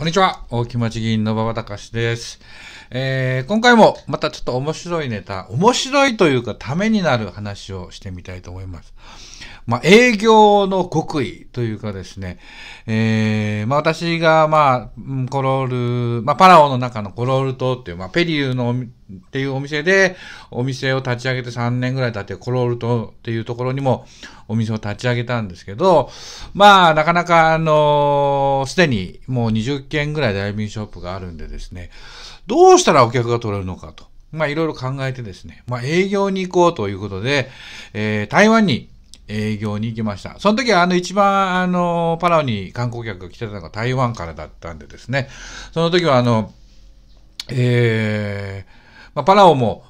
こんにちは。大木町議員の馬場隆です。えー、今回もまたちょっと面白いネタ、面白いというかためになる話をしてみたいと思います。まあ、営業の極意というかですね、えー、まあ、私が、まあ、コロール、まあ、パラオの中のコロール島っていう、まあ、ペリューのっていうお店で、お店を立ち上げて3年ぐらい経って、コロールトっていうところにもお店を立ち上げたんですけど、まあ、なかなか、あのすでにもう20件ぐらいダイビングショップがあるんでですね、どうしたらお客が取れるのかと、まあ、いろいろ考えてですね、まあ、営業に行こうということで、えー、台湾に営業に行きました。その時はあの一番あのパラオに観光客が来てたのが台湾からだったんでですね、その時はあの、えー、まあ、パラオも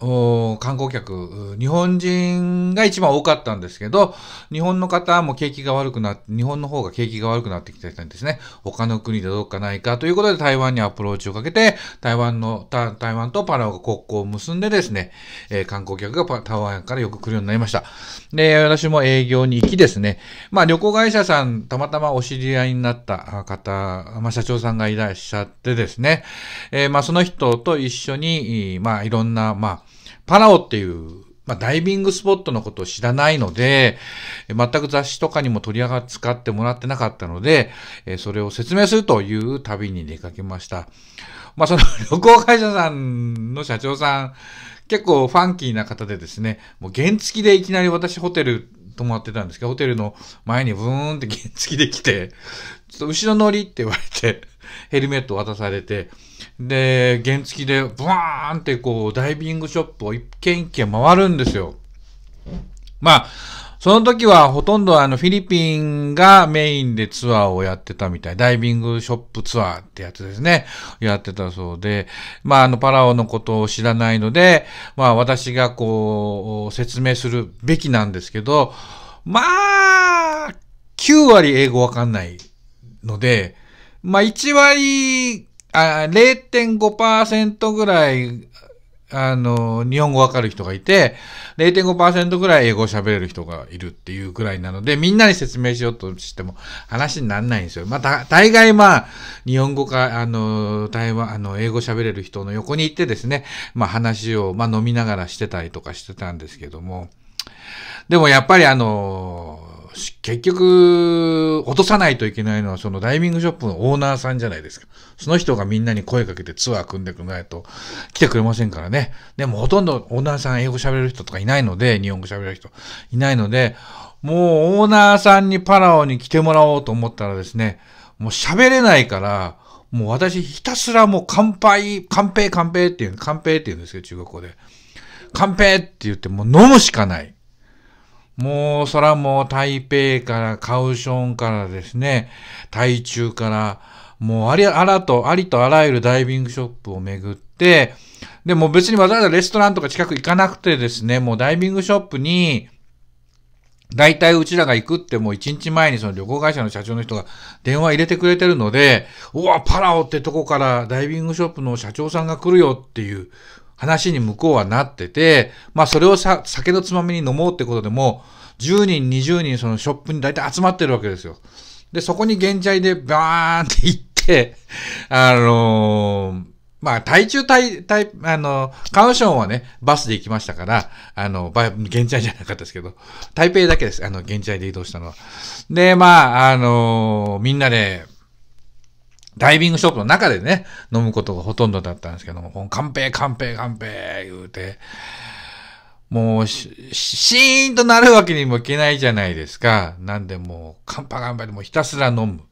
観光客、日本人が一番多かったんですけど、日本の方も景気が悪くなって、日本の方が景気が悪くなってきてたんですね。他の国でどっかないかということで台湾にアプローチをかけて、台湾の、台湾とパラオが国交を結んでですね、えー、観光客が台湾からよく来るようになりました。で、私も営業に行きですね、まあ旅行会社さん、たまたまお知り合いになった方、まあ社長さんがいらっしゃってですね、えー、まあその人と一緒に、まあいろんな、まあパラオっていう、まあ、ダイビングスポットのことを知らないので、全く雑誌とかにも取り上が使ってもらってなかったので、それを説明するという旅に出かけました。まあ、その 旅行会社さんの社長さん、結構ファンキーな方でですね、もう原付きでいきなり私ホテル泊まってたんですけど、ホテルの前にブーンって原付きで来て、ちょっと後ろ乗りって言われて、ヘルメット渡されて、で、原付でブワーンってこう、ダイビングショップを一軒一軒回るんですよ。まあ、その時はほとんどあのフィリピンがメインでツアーをやってたみたい。ダイビングショップツアーってやつですね。やってたそうで。まああのパラオのことを知らないので、まあ私がこう説明するべきなんですけど、まあ、9割英語わかんないので、まあ1割あ0.5%ぐらい、あの、日本語わかる人がいて、0.5%ぐらい英語を喋れる人がいるっていうぐらいなので、みんなに説明しようとしても話にならないんですよ。まあ、大概まあ、日本語か、あの、台湾、あの、英語喋れる人の横に行ってですね、まあ話を、まあ飲みながらしてたりとかしてたんですけども、でもやっぱりあの、結局、落とさないといけないのは、そのダイビングショップのオーナーさんじゃないですか。その人がみんなに声かけてツアー組んでくれないと来てくれませんからね。でもほとんどオーナーさん英語喋る人とかいないので、日本語喋る人いないので、もうオーナーさんにパラオに来てもらおうと思ったらですね、もう喋れないから、もう私ひたすらもう乾杯、乾杯乾杯っていう、乾杯って言うんですよ、中国語で。乾杯って言ってもう飲むしかない。もう、そらもう台北からカウションからですね、台中から、もうあり、あらと、ありとあらゆるダイビングショップを巡って、でも別にわざわざレストランとか近く行かなくてですね、もうダイビングショップに、大体うちらが行くってもう一日前にその旅行会社の社長の人が電話入れてくれてるので、うわ、パラオってとこからダイビングショップの社長さんが来るよっていう話に向こうはなってて、まあそれをさ、酒のつまみに飲もうってことでも、10人、20人そのショップに大体集まってるわけですよ。で、そこに現在でバーンって行って、あのー、まあ、対中対、対、あの、カンションはね、バスで行きましたから、あの、ば、現在じゃなかったですけど、台北だけです。あの、現在で移動したのは。で、まあ、あのー、みんなで、ダイビングショップの中でね、飲むことがほとんどだったんですけども、カンペカンペカンペ言うて、もうし、シーンとなるわけにもいけないじゃないですか。なんでもう、カンパカンパでもひたすら飲む。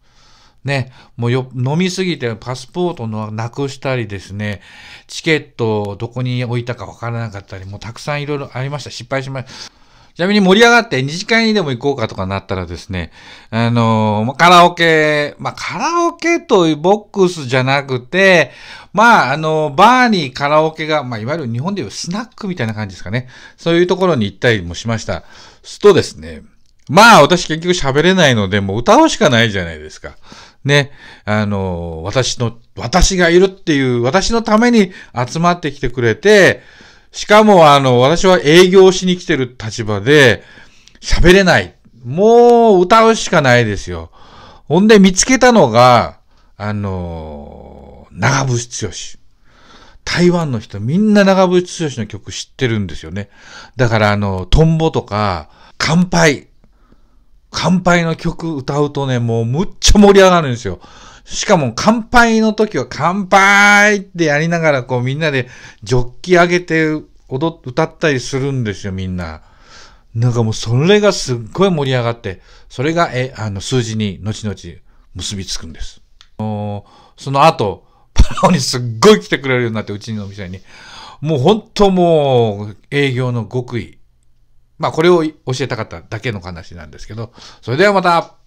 ね、もうよ飲みすぎてパスポートのなくしたりですね、チケットをどこに置いたかわからなかったり、もうたくさんいろいろありました。失敗しました。ちなみに盛り上がって二次会にでも行こうかとかなったらですね、あのー、カラオケ、まあ、カラオケというボックスじゃなくて、まあ、あのー、バーにカラオケが、まあ、いわゆる日本でいうスナックみたいな感じですかね。そういうところに行ったりもしました。すとですね、まあ、私結局喋れないので、もう歌うしかないじゃないですか。ね、あのー、私の、私がいるっていう、私のために集まってきてくれて、しかも、あの、私は営業しに来てる立場で、喋れない。もう歌うしかないですよ。ほんで見つけたのが、あのー、長渕剛。台湾の人みんな長渕剛の曲知ってるんですよね。だからあの、トンボとか、乾杯。乾杯の曲歌うとね、もうむっちゃ盛り上がるんですよ。しかも乾杯の時は乾杯ってやりながらこうみんなでジョッキ上げて踊っ、歌ったりするんですよみんな。なんかもうそれがすっごい盛り上がって、それが、え、あの数字に後々結びつくんです。その後、パラオにすっごい来てくれるようになって、うちのお店に。もう本当もう営業の極意。まあこれを教えたかっただけの話なんですけど、それではまた